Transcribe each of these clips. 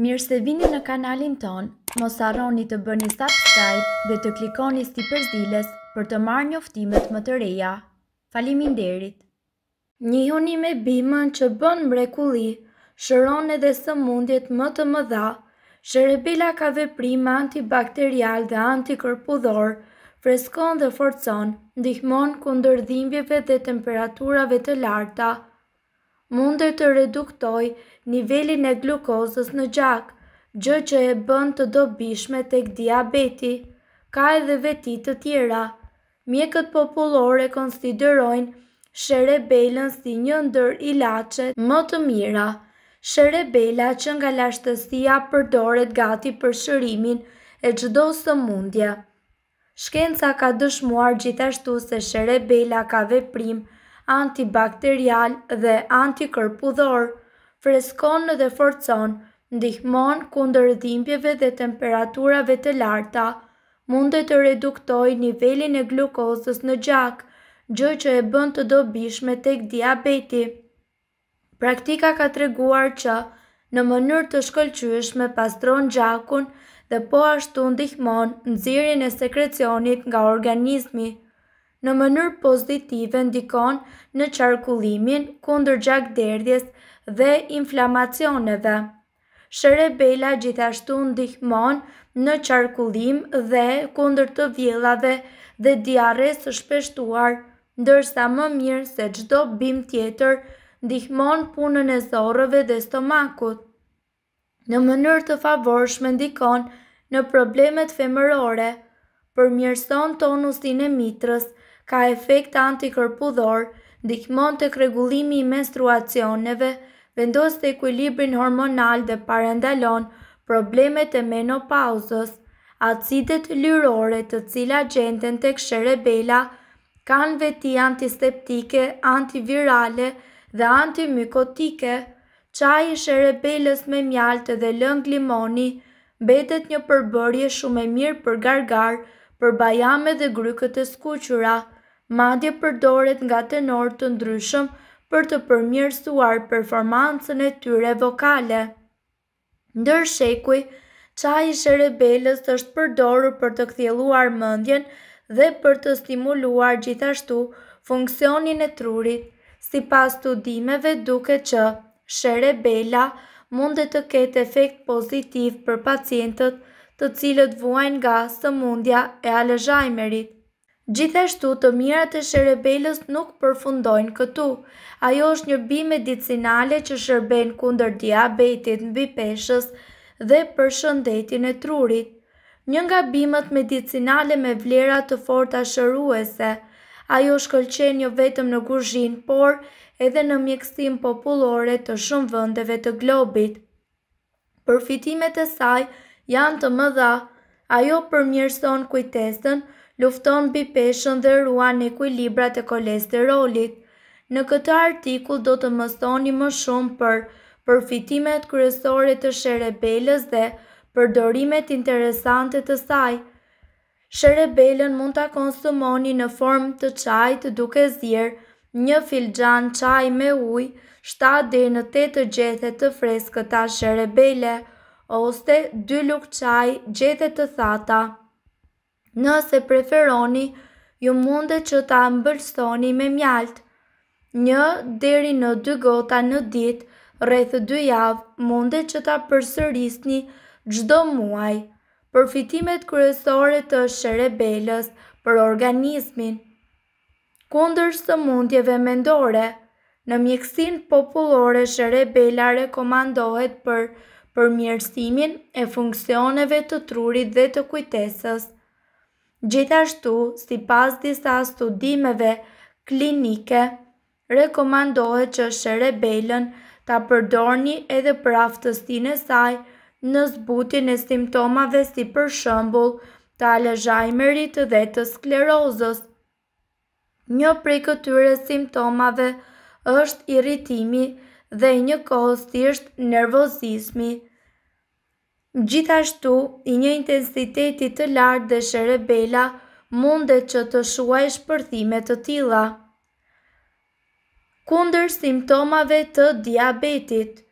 Mirë se vini në kanalin ton, mos arroni të bëni subscribe dhe të klikoni sti përzilës për të marrë një më të reja. Falimin derit! Një huni me bimën që bën mrekuli, shëron edhe së mundjet më të më dha, shërebila ka dhe prima antibakterial dhe antikërpudhor, freskon dhe forcon, ndihmon dhimbjeve dhe temperaturave të larta, mundër të reduktoj nivelin e glukozës në gjak, gjë që e bën të dobishme tek diabeti, ka edhe veti të tjera. Mjekët popullore konsiderojnë sherebelën si një ndër lachet më të mira. Sherebela që nga lashtësia përdoret gati për shërimin e çdo sëmundje. Shkenca ka dëshmuar gjithashtu se sherebela ka veprim antibakterial dhe antikërpudhor, freskon dhe forcon, ndihmon kundër dhimbjeve dhe temperaturave të larta, mund të reduktoj nivelin e glukozës në gjak, gjë që e bën të dobishme tek diabeti. Praktika ka të reguar që në mënyrë të shkëllqyëshme pastron gjakun dhe po ashtu ndihmon nëzirin e sekrecionit nga organizmi në mënyrë pozitive ndikon në qarkullimin kundër gjak derdjes dhe inflamacioneve. Shërebela gjithashtu ndihmon në qarkullim dhe kundër të vjellave dhe diarres së shpeshtuar, ndërsa më mirë se çdo bim tjetër ndihmon punën e zorrëve dhe stomakut. Në mënyrë të favorshme ndikon në problemet femërore, përmirëson tonusin e mitrës, ka efekt antikërpudhor, dikmon të kregullimi i menstruacioneve, vendos të ekwilibrin hormonal dhe parendalon problemet e menopauzës, acidet lyrore të cila gjenden të kshere bela, kanë veti antiseptike, antivirale dhe antimykotike, qaj i shere belës me mjaltë dhe lëng limoni, betet një përbërje shumë e mirë për gargarë, për bajame dhe grykët e skuqura, madje përdoret nga tenor të ndryshëm për të përmirësuar performancën e tyre vokale. Ndër shekuj, qaj ishe rebelës është përdoru për të kthjeluar mëndjen dhe për të stimuluar gjithashtu funksionin e trurit, si pas studimeve duke që shere bela mund të ketë efekt pozitiv për pacientët të cilët vuajnë nga sëmundja e alëzhajmerit. Gjithashtu të mirat e sherebelës nuk përfundojnë këtu. Ajo është një bi medicinale që shërben kunder diabetit në bipeshës dhe për shëndetin e trurit. Një nga bimet medicinale me vlera të forta shëruese, ajo shkëlqen jo vetëm në gurzhin, por edhe në mjekësim popullore të shumë vëndeve të globit. Përfitimet e saj janë të mëdha. Ajo përmjërson kujtesën, lufton bipeshën dhe ruan ekuilibrat e kolesterolit. Në këtë artikull do të mësoni më shumë për përfitimet kryesore të sherebelës dhe përdorimet interesante të saj. Sherebelën mund ta konsumoni në formë të çajit duke zirë, një filxhan çaj me ujë 7 deri në 8 gjethe të freskëta sherebele ose dy lukë qaj gjete të thata. Nëse preferoni, ju munde që ta mbërstoni me mjaltë. Një deri në dy gota në dit, rrethë dy javë munde që ta përsërisni gjdo muaj. Përfitimet kryesore të shërebelës për organismin. Kundër së mundjeve mendore, në mjekësin populore shërebela rekomandohet për shërebelës për mjërësimin e funksioneve të trurit dhe të kujtesës. Gjithashtu, si pas disa studimeve klinike, rekomandohet që shere belën të përdorni edhe për aftëstin e saj në zbutin e simptomave si për shëmbull të alëzhajmerit dhe të sklerozës. Një prej këtyre simptomave është irritimi dhe një kohës thjesht nervozizmi. Gjithashtu, i një intensiteti të lartë dhe shërebela mundet që të shuaj shpërthime të tila. Kunder simptomave të diabetit,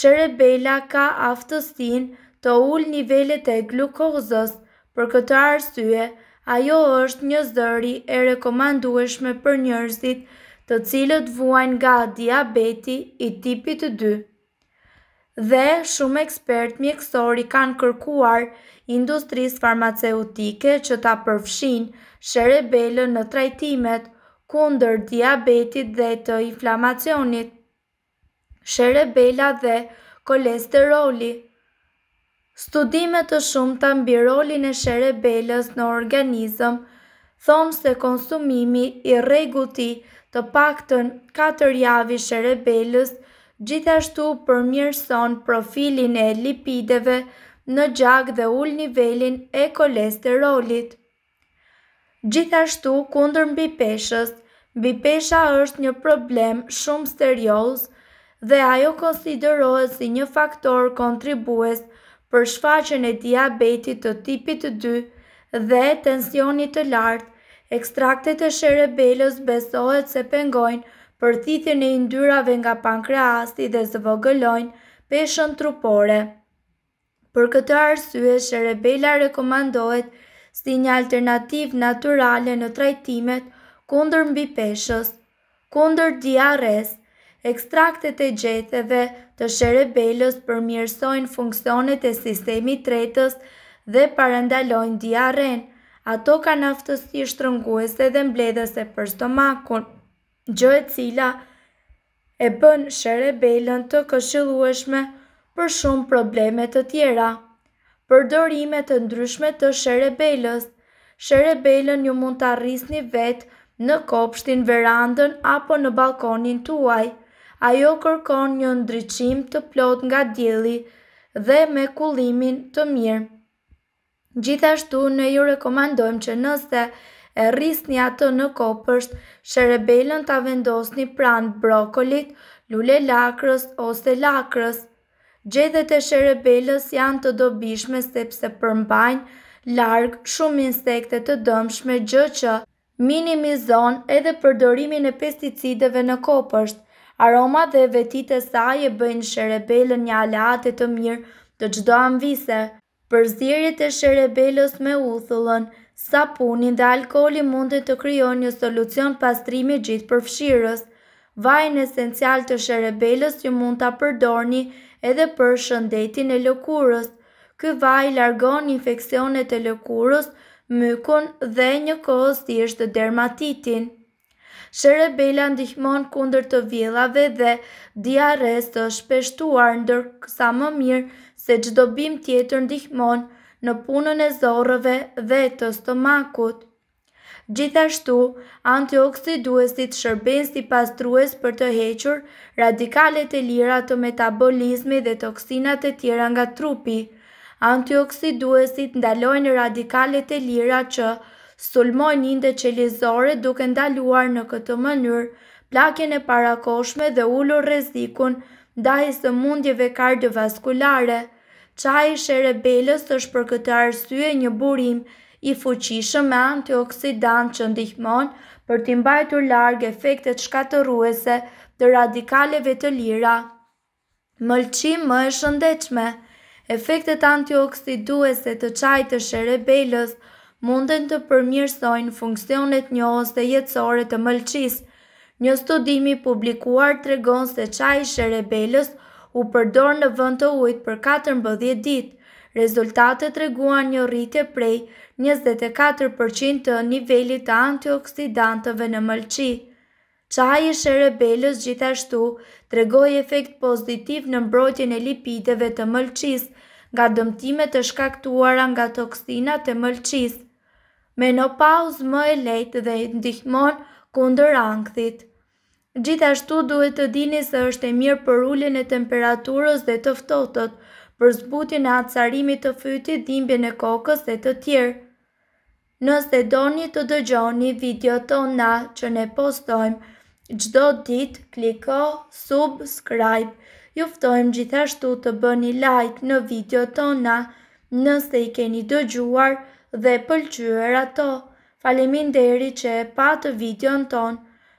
shërebela ka aftësin të ullë nivellet e glukozës, për këtë arsye, ajo është një zëri e rekomandueshme për njërzit të cilët vuajnë nga diabeti i tipit 2. Dhe shumë ekspert mjekësori kanë kërkuar industrisë farmaceutike që ta përfshin sherebele në trajtimet kunder diabetit dhe të inflamacionit. Sherebela dhe kolesteroli Studimet të shumë të ambirolin e sherebelës në organizëm thonë se konsumimi i regulti të paktën 4 javi shërebelës gjithashtu përmjërson profilin e lipideve në gjak dhe ull nivelin e kolesterolit. Gjithashtu kundër mbi peshës, mbi pesha është një problem shumë serios dhe ajo konsiderohet si një faktor kontribues për shfaqen e diabetit të tipit 2 dhe tensionit të lartë Ekstraktet e sherebelës besohet se pengojnë për thithin e indyrave nga pankreasti dhe zvogëlojnë peshën trupore. Për këtë arsye, sherebela rekomandohet si një alternativ naturale në trajtimet kundër mbi peshës, kundër diares, ekstraktet e gjetheve të sherebelës përmjërsojnë funksionet e sistemi tretës dhe parandalojnë diarenë, ato kanë aftësi shtrënguese dhe mbledhëse për stomakun, gjë e cila e bën shërebelën të këshillueshme për shumë probleme të tjera. Përdorime të ndryshme të shërebelës. Shërebelën ju mund të një vetë në kopshtin, verandën apo në balkonin tuaj. Ajo kërkon një ndryqim të plot nga djeli dhe me kulimin të mirë. Gjithashtu në ju rekomandojmë që nëse e rrisni atë në kopërsht, sherebelën ta vendosni pranë brokolit, lule lakrës ose lakrës. Gjethet e sherebelës janë të dobishme sepse përmbajnë largë shumë insekte të dëmshme gjë që minimizon edhe përdorimin e pesticideve në kopërsht. Aroma dhe vetit e saj e bëjnë sherebelën një alate të mirë të gjdo amvise për zirit e sherebelës me uthullën, sapunin dhe alkoli mundet të kryon një solucion pastrimi gjithë përfshirës. Vajnë esencial të sherebelës ju mund të përdorni edhe për shëndetin e lëkurës. Ky vaj largon infekcionet e lëkurës, mykun dhe një kohës të ishtë dermatitin. Sherebela ndihmon kunder të vjelave dhe diarest të shpeshtuar ndër kësa më mirë se gjdo bim tjetër ndihmon në punën e zorëve dhe të stomakut. Gjithashtu, antioksiduesit shërben si pastrues për të hequr radikalet e lira të metabolizmi dhe toksinat e tjera nga trupi. Antioksiduesit ndalojnë radikalet e lira që sulmojnë inde qelizore duke ndaluar në këtë mënyrë plakjen e parakoshme dhe ullur rezikun dahi së mundjeve kardiovaskulare qaj ishe rebelës është për këtë arsye një burim i fuqishëm me antioksidant që ndihmon për t'imbajtur largë efektet shkatëruese të radikaleve të lira. Mëlqim më e shëndechme, efektet antioksiduese të qaj të sherebelës munden të përmjërsojnë funksionet njohës dhe jetësore të mëlqis. Një studimi publikuar të regon se qaj sherebelës u përdor në vënd të ujtë për 14 dit. Rezultate të reguan një rritje prej 24% të nivellit të antioksidantëve në mëlqi. Qaj i sherebelës gjithashtu të regoj efekt pozitiv në mbrojtjen e lipideve të mëlqis, nga dëmtime të shkaktuara nga toksinat të mëlqis. Menopauz më e lejtë dhe ndihmon kundër angthit. Gjithashtu duhet të dini se është e mirë për ullin e temperaturës dhe të ftohtët, për zbutin e atësarimit të fytit dhimbje në kokës dhe të tjerë. Nëse doni të dëgjoni video tona që ne postojmë, gjdo dit kliko subscribe. Juftojmë gjithashtu të bëni like në video tona nëse i keni dëgjuar dhe pëlqyër ato. Falemin deri që e patë video në tonë